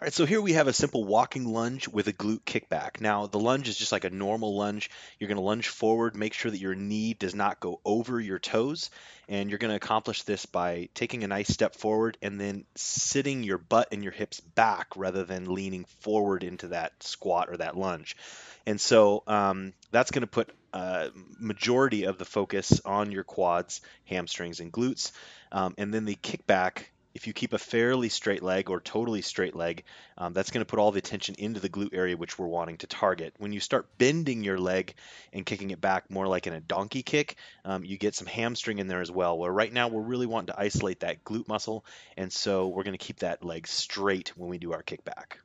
All right, so here we have a simple walking lunge with a glute kickback. Now, the lunge is just like a normal lunge. You're going to lunge forward, make sure that your knee does not go over your toes, and you're going to accomplish this by taking a nice step forward and then sitting your butt and your hips back rather than leaning forward into that squat or that lunge. And so um, that's going to put a uh, majority of the focus on your quads, hamstrings, and glutes. Um, and then the kickback if you keep a fairly straight leg or totally straight leg, um, that's going to put all the attention into the glute area which we're wanting to target. When you start bending your leg and kicking it back more like in a donkey kick, um, you get some hamstring in there as well. Where right now we're really wanting to isolate that glute muscle, and so we're going to keep that leg straight when we do our kickback.